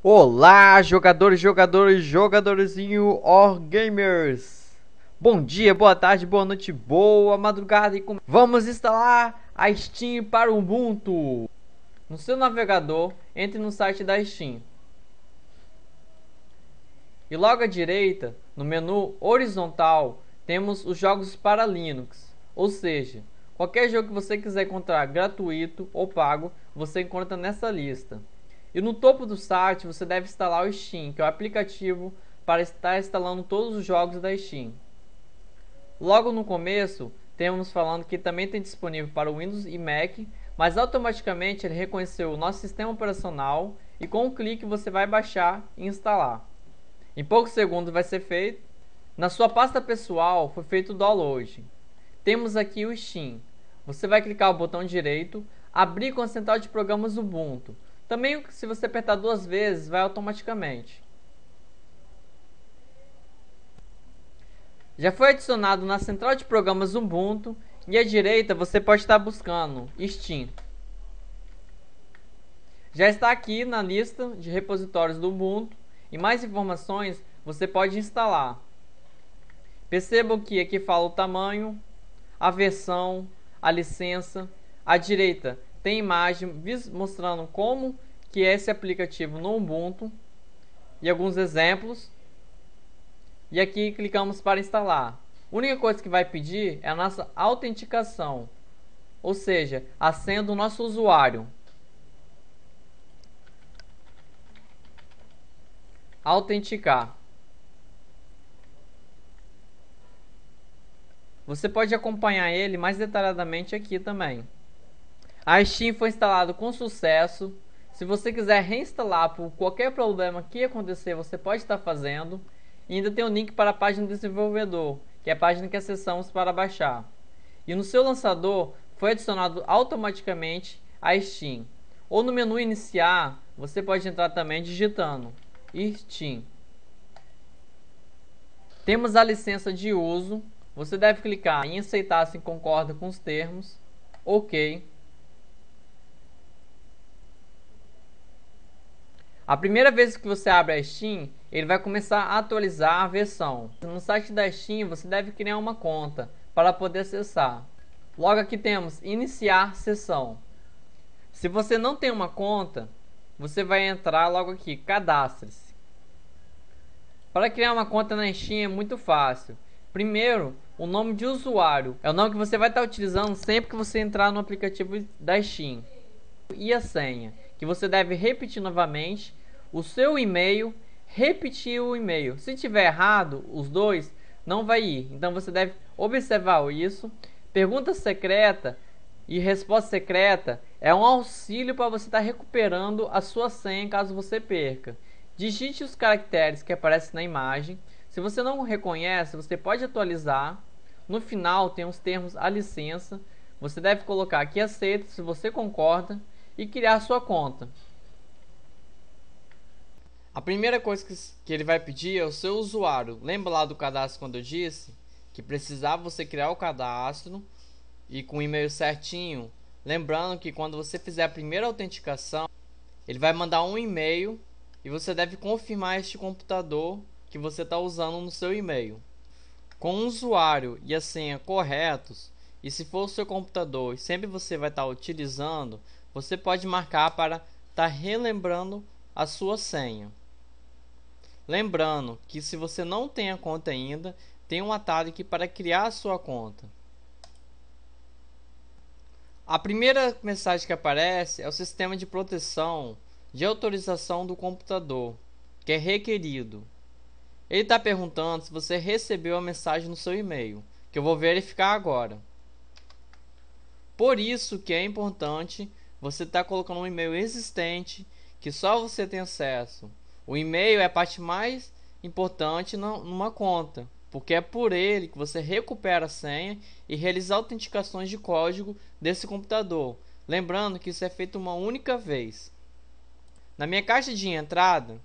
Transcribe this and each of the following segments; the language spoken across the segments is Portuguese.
Olá, jogadores, jogadores, jogadorzinho or gamers. Bom dia, boa tarde, boa noite, boa madrugada e com... vamos instalar a Steam para o Ubuntu. No seu navegador, entre no site da Steam. E logo à direita, no menu horizontal, temos os jogos para Linux, ou seja, qualquer jogo que você quiser encontrar gratuito ou pago, você encontra nessa lista. E no topo do site você deve instalar o Steam, que é o aplicativo para estar instalando todos os jogos da Steam. Logo no começo, temos falando que também tem disponível para Windows e Mac, mas automaticamente ele reconheceu o nosso sistema operacional e com um clique você vai baixar e instalar. Em poucos segundos vai ser feito. Na sua pasta pessoal foi feito o download. Temos aqui o Steam. Você vai clicar o botão direito, abrir com a central de programas Ubuntu. Também se você apertar duas vezes, vai automaticamente. Já foi adicionado na central de programas Ubuntu e à direita você pode estar buscando Steam. Já está aqui na lista de repositórios do Ubuntu e mais informações você pode instalar. Percebam que aqui fala o tamanho, a versão, a licença. À direita tem imagem mostrando como que é esse aplicativo no Ubuntu e alguns exemplos. E aqui clicamos para instalar. A única coisa que vai pedir é a nossa autenticação, ou seja, a senha do nosso usuário. Autenticar. Você pode acompanhar ele mais detalhadamente aqui também. A Steam foi instalado com sucesso. Se você quiser reinstalar por qualquer problema que acontecer, você pode estar fazendo. E ainda tem o um link para a página do desenvolvedor, que é a página que acessamos para baixar. E no seu lançador foi adicionado automaticamente a Steam. Ou no menu iniciar, você pode entrar também digitando Steam. Temos a licença de uso. Você deve clicar em aceitar se concorda com os termos. OK. A primeira vez que você abre a Steam, ele vai começar a atualizar a versão. No site da Steam, você deve criar uma conta para poder acessar. Logo aqui temos iniciar sessão. Se você não tem uma conta, você vai entrar logo aqui, cadastre-se. Para criar uma conta na Steam é muito fácil. Primeiro, o nome de usuário é o nome que você vai estar utilizando sempre que você entrar no aplicativo da Steam. E a senha, que você deve repetir novamente o seu e-mail, repetir o e-mail. Se tiver errado, os dois, não vai ir. Então você deve observar isso. Pergunta secreta e resposta secreta é um auxílio para você estar tá recuperando a sua senha caso você perca. Digite os caracteres que aparecem na imagem. Se você não reconhece, você pode atualizar. No final tem os termos a licença. Você deve colocar aqui aceito se você concorda e criar sua conta. A primeira coisa que, que ele vai pedir é o seu usuário. Lembra lá do cadastro quando eu disse que precisava você criar o cadastro e com o e-mail certinho. Lembrando que quando você fizer a primeira autenticação, ele vai mandar um e-mail e você deve confirmar este computador que você está usando no seu e-mail. Com o usuário e a senha corretos, e se for o seu computador e sempre você vai estar tá utilizando, você pode marcar para estar tá relembrando a sua senha. Lembrando que se você não tem a conta ainda, tem um atalho aqui para criar a sua conta. A primeira mensagem que aparece é o sistema de proteção de autorização do computador, que é requerido. Ele está perguntando se você recebeu a mensagem no seu e-mail, que eu vou verificar agora. Por isso que é importante você estar tá colocando um e-mail existente que só você tem acesso o e-mail é a parte mais importante numa conta, porque é por ele que você recupera a senha e realiza autenticações de código desse computador. Lembrando que isso é feito uma única vez. Na minha caixa de entrada,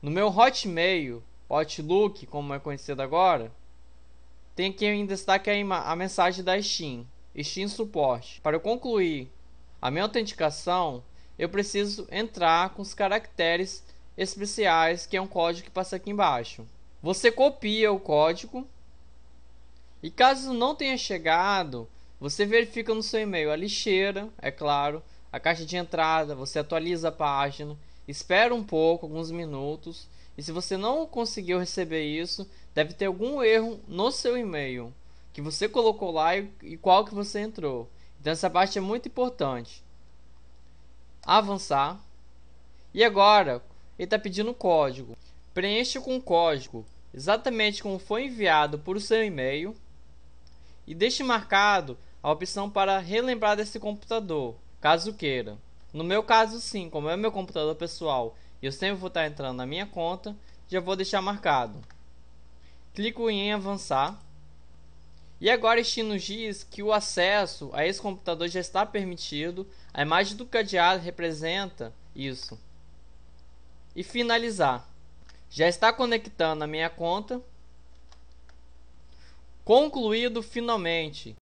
no meu Hotmail, Outlook, como é conhecido agora, tem aqui em destaque é a, a mensagem da Steam, Steam Support. Para eu concluir a minha autenticação, eu preciso entrar com os caracteres especiais, que é um código que passa aqui embaixo. Você copia o código e caso não tenha chegado, você verifica no seu e-mail a lixeira, é claro, a caixa de entrada, você atualiza a página, espera um pouco, alguns minutos, e se você não conseguiu receber isso, deve ter algum erro no seu e-mail que você colocou lá e, e qual que você entrou. Então essa parte é muito importante avançar. E agora ele está pedindo código. Preencha com o código, exatamente como foi enviado por seu e-mail. E deixe marcado a opção para relembrar desse computador, caso queira. No meu caso, sim, como é meu computador pessoal e eu sempre vou estar entrando na minha conta, já vou deixar marcado. Clico em avançar. E agora este nos diz que o acesso a esse computador já está permitido, a imagem do cadeado representa isso. E finalizar. Já está conectando a minha conta. Concluído finalmente.